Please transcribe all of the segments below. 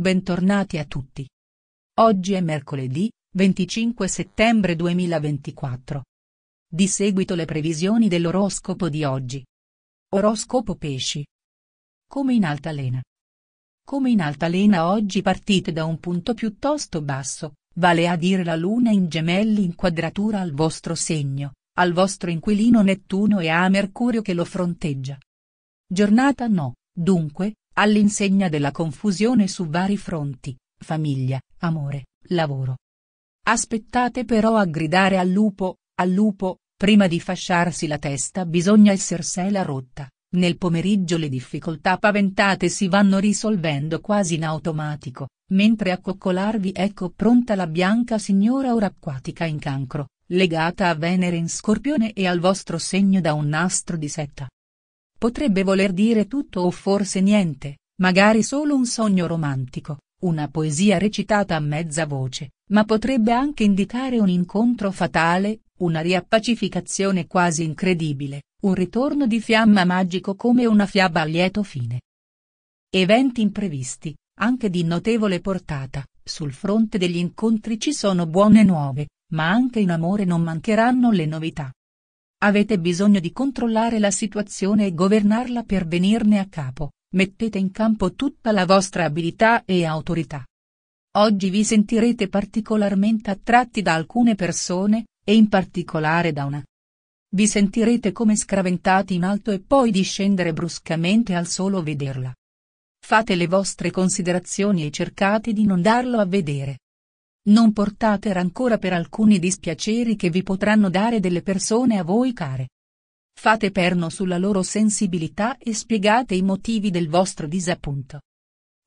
Bentornati a tutti. Oggi è mercoledì, 25 settembre 2024. Di seguito le previsioni dell'oroscopo di oggi. Oroscopo Pesci. Come in altalena. Come in altalena oggi partite da un punto piuttosto basso, vale a dire la luna in gemelli in quadratura al vostro segno, al vostro inquilino Nettuno e a Mercurio che lo fronteggia. Giornata no, dunque, all'insegna della confusione su vari fronti, famiglia, amore, lavoro. Aspettate però a gridare al lupo, al lupo, prima di fasciarsi la testa bisogna essersela la rotta, nel pomeriggio le difficoltà paventate si vanno risolvendo quasi in automatico, mentre a coccolarvi ecco pronta la bianca signora ora acquatica in cancro, legata a Venere in scorpione e al vostro segno da un nastro di seta. Potrebbe voler dire tutto o forse niente, magari solo un sogno romantico, una poesia recitata a mezza voce, ma potrebbe anche indicare un incontro fatale, una riappacificazione quasi incredibile, un ritorno di fiamma magico come una fiaba a lieto fine. Eventi imprevisti, anche di notevole portata, sul fronte degli incontri ci sono buone nuove, ma anche in amore non mancheranno le novità. Avete bisogno di controllare la situazione e governarla per venirne a capo, mettete in campo tutta la vostra abilità e autorità. Oggi vi sentirete particolarmente attratti da alcune persone, e in particolare da una. Vi sentirete come scraventati in alto e poi discendere bruscamente al solo vederla. Fate le vostre considerazioni e cercate di non darlo a vedere. Non portate rancore per alcuni dispiaceri che vi potranno dare delle persone a voi care. Fate perno sulla loro sensibilità e spiegate i motivi del vostro disappunto.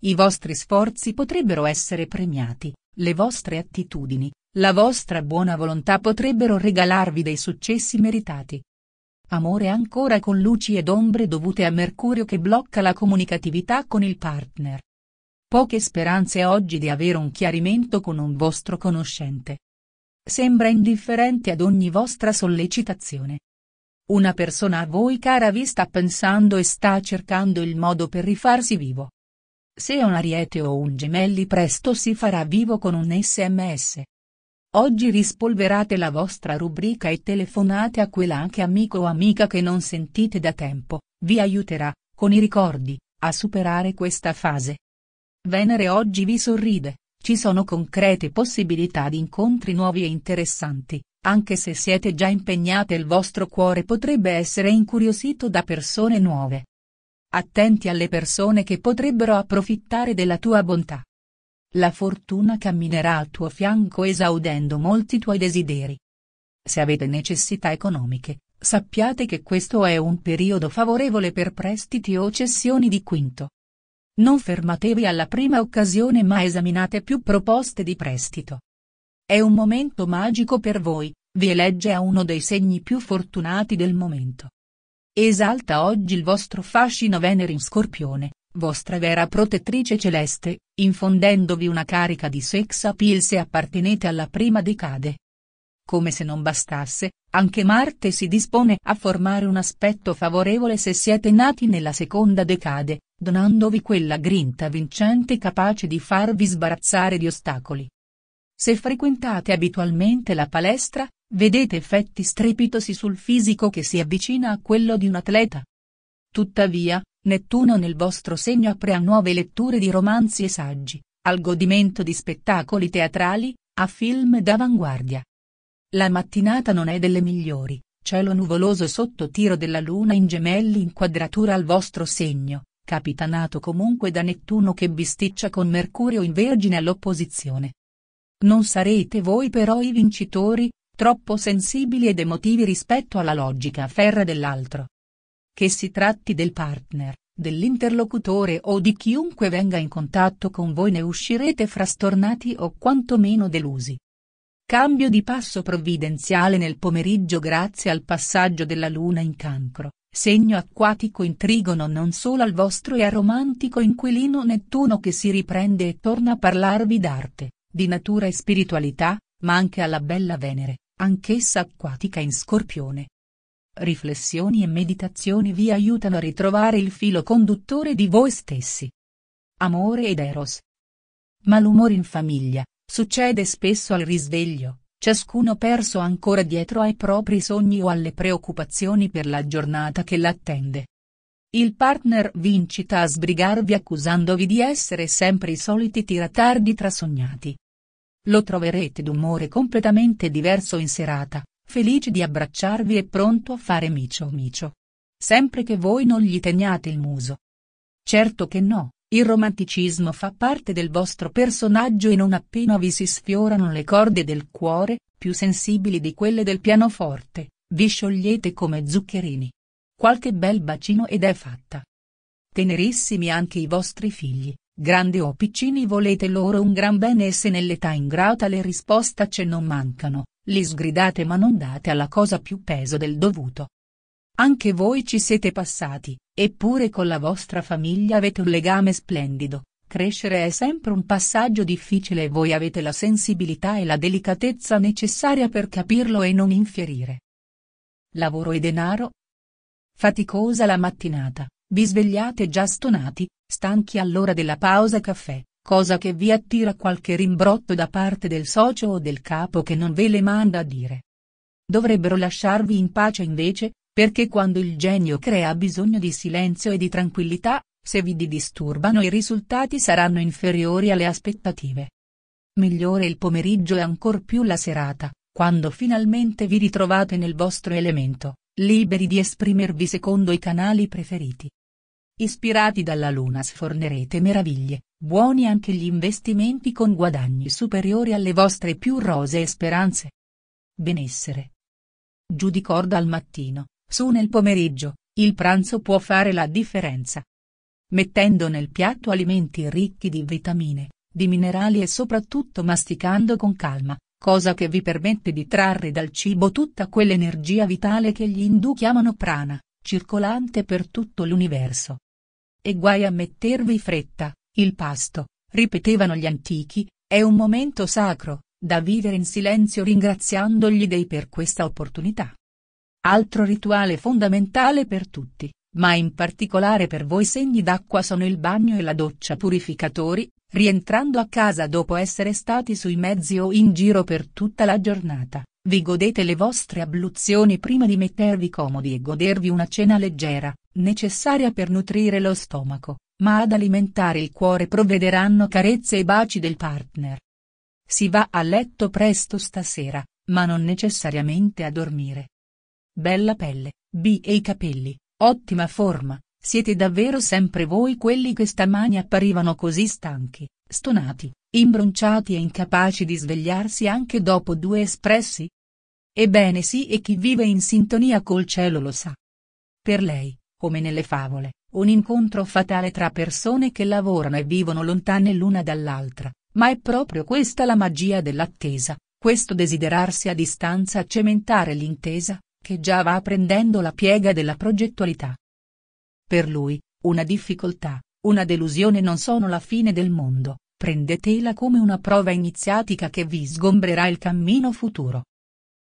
I vostri sforzi potrebbero essere premiati, le vostre attitudini, la vostra buona volontà potrebbero regalarvi dei successi meritati. Amore ancora con luci ed ombre dovute a Mercurio che blocca la comunicatività con il partner. Poche speranze oggi di avere un chiarimento con un vostro conoscente. Sembra indifferente ad ogni vostra sollecitazione. Una persona a voi cara vi sta pensando e sta cercando il modo per rifarsi vivo. Se è un ariete o un gemelli presto si farà vivo con un sms. Oggi rispolverate la vostra rubrica e telefonate a quell'anche amico o amica che non sentite da tempo, vi aiuterà, con i ricordi, a superare questa fase. Venere oggi vi sorride, ci sono concrete possibilità di incontri nuovi e interessanti, anche se siete già impegnate il vostro cuore potrebbe essere incuriosito da persone nuove. Attenti alle persone che potrebbero approfittare della tua bontà. La fortuna camminerà al tuo fianco esaudendo molti tuoi desideri. Se avete necessità economiche, sappiate che questo è un periodo favorevole per prestiti o cessioni di quinto, non fermatevi alla prima occasione ma esaminate più proposte di prestito. È un momento magico per voi, vi elegge a uno dei segni più fortunati del momento. Esalta oggi il vostro fascino Venere in Scorpione, vostra vera protettrice celeste, infondendovi una carica di sex appeal se appartenete alla prima decade. Come se non bastasse, anche Marte si dispone a formare un aspetto favorevole se siete nati nella seconda decade, donandovi quella grinta vincente capace di farvi sbarazzare di ostacoli. Se frequentate abitualmente la palestra, vedete effetti strepitosi sul fisico che si avvicina a quello di un atleta. Tuttavia, Nettuno nel vostro segno apre a nuove letture di romanzi e saggi, al godimento di spettacoli teatrali, a film d'avanguardia. La mattinata non è delle migliori, cielo nuvoloso sotto tiro della luna in gemelli inquadratura al vostro segno, capitanato comunque da Nettuno che bisticcia con Mercurio in Vergine all'opposizione. Non sarete voi però i vincitori, troppo sensibili ed emotivi rispetto alla logica ferra dell'altro. Che si tratti del partner, dell'interlocutore o di chiunque venga in contatto con voi ne uscirete frastornati o quantomeno delusi. Cambio di passo provvidenziale nel pomeriggio grazie al passaggio della Luna in cancro, Segno acquatico intrigono non solo al vostro e a romantico inquilino Nettuno che si riprende e torna a parlarvi d'arte, di natura e spiritualità, ma anche alla bella Venere, anch'essa acquatica in scorpione. Riflessioni e meditazioni vi aiutano a ritrovare il filo conduttore di voi stessi. Amore ed Eros. Malumore in famiglia, succede spesso al risveglio, ciascuno perso ancora dietro ai propri sogni o alle preoccupazioni per la giornata che l'attende. Il partner vi incita a sbrigarvi accusandovi di essere sempre i soliti tiratardi trasognati. Lo troverete d'umore completamente diverso in serata, felice di abbracciarvi e pronto a fare micio micio. Sempre che voi non gli teniate il muso. Certo che no. Il romanticismo fa parte del vostro personaggio e non appena vi si sfiorano le corde del cuore, più sensibili di quelle del pianoforte, vi sciogliete come zuccherini. Qualche bel bacino ed è fatta. Tenerissimi anche i vostri figli, grandi o piccini volete loro un gran bene e se nell'età ingrata le risposte ce non mancano, li sgridate ma non date alla cosa più peso del dovuto. Anche voi ci siete passati, eppure con la vostra famiglia avete un legame splendido. Crescere è sempre un passaggio difficile e voi avete la sensibilità e la delicatezza necessaria per capirlo e non infierire. Lavoro e denaro? Faticosa la mattinata, vi svegliate già stonati, stanchi all'ora della pausa caffè, cosa che vi attira qualche rimbrotto da parte del socio o del capo che non ve le manda a dire. Dovrebbero lasciarvi in pace invece, perché quando il genio crea bisogno di silenzio e di tranquillità, se vi disturbano i risultati saranno inferiori alle aspettative. Migliore il pomeriggio e ancor più la serata, quando finalmente vi ritrovate nel vostro elemento, liberi di esprimervi secondo i canali preferiti. Ispirati dalla luna sfornerete meraviglie, buoni anche gli investimenti con guadagni superiori alle vostre più rosee speranze. Benessere. Giù di al mattino, su nel pomeriggio, il pranzo può fare la differenza. Mettendo nel piatto alimenti ricchi di vitamine, di minerali e soprattutto masticando con calma, cosa che vi permette di trarre dal cibo tutta quell'energia vitale che gli indù chiamano prana, circolante per tutto l'universo. E guai a mettervi fretta, il pasto, ripetevano gli antichi, è un momento sacro, da vivere in silenzio ringraziando gli dei per questa opportunità. Altro rituale fondamentale per tutti, ma in particolare per voi segni d'acqua sono il bagno e la doccia purificatori, rientrando a casa dopo essere stati sui mezzi o in giro per tutta la giornata. Vi godete le vostre abluzioni prima di mettervi comodi e godervi una cena leggera, necessaria per nutrire lo stomaco, ma ad alimentare il cuore provvederanno carezze e baci del partner. Si va a letto presto stasera, ma non necessariamente a dormire. Bella pelle, B e i capelli, ottima forma, siete davvero sempre voi quelli che stamani apparivano così stanchi, stonati, imbronciati e incapaci di svegliarsi anche dopo due espressi? Ebbene sì e chi vive in sintonia col cielo lo sa. Per lei, come nelle favole, un incontro fatale tra persone che lavorano e vivono lontane l'una dall'altra, ma è proprio questa la magia dell'attesa, questo desiderarsi a distanza a cementare l'intesa, che già va prendendo la piega della progettualità. Per lui, una difficoltà, una delusione non sono la fine del mondo, prendetela come una prova iniziatica che vi sgombrerà il cammino futuro.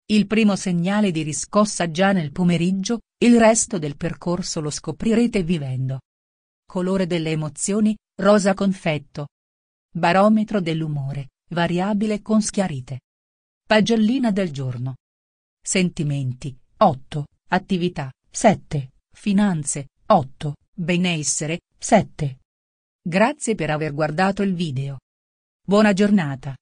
Il primo segnale di riscossa già nel pomeriggio, il resto del percorso lo scoprirete vivendo. Colore delle emozioni, rosa confetto. Barometro dell'umore, variabile con schiarite. Pagellina del giorno. Sentimenti, 8, attività, 7, finanze, 8, benessere, 7. Grazie per aver guardato il video. Buona giornata.